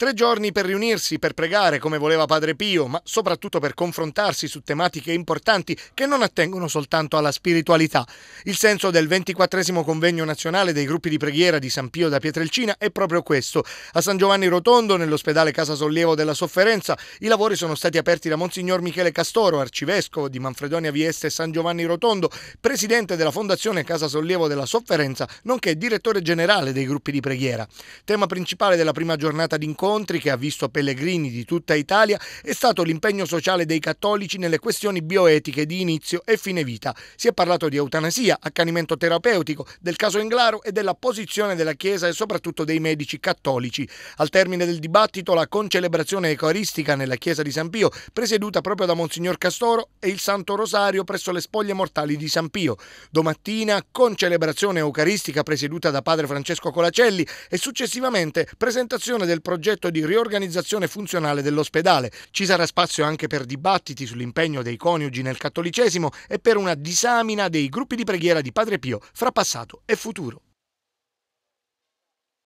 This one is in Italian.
Tre giorni per riunirsi, per pregare come voleva Padre Pio, ma soprattutto per confrontarsi su tematiche importanti che non attengono soltanto alla spiritualità. Il senso del 24 convegno nazionale dei gruppi di preghiera di San Pio da Pietrelcina è proprio questo. A San Giovanni Rotondo, nell'ospedale Casa Sollievo della Sofferenza, i lavori sono stati aperti da Monsignor Michele Castoro, arcivescovo di Manfredonia Vieste e San Giovanni Rotondo, presidente della Fondazione Casa Sollievo della Sofferenza, nonché direttore generale dei gruppi di preghiera. Tema principale della prima giornata d'incontro incontri che ha visto pellegrini di tutta Italia è stato l'impegno sociale dei cattolici nelle questioni bioetiche di inizio e fine vita. Si è parlato di eutanasia, accanimento terapeutico, del caso Englaro e della posizione della Chiesa e soprattutto dei medici cattolici. Al termine del dibattito la concelebrazione eucaristica nella Chiesa di San Pio, presieduta proprio da Monsignor Castoro, e il Santo Rosario presso le spoglie mortali di San Pio. Domattina concelebrazione eucaristica presieduta da padre Francesco Colacelli e successivamente presentazione del progetto progetto di riorganizzazione funzionale dell'ospedale. Ci sarà spazio anche per dibattiti sull'impegno dei coniugi nel cattolicesimo e per una disamina dei gruppi di preghiera di Padre Pio fra passato e futuro.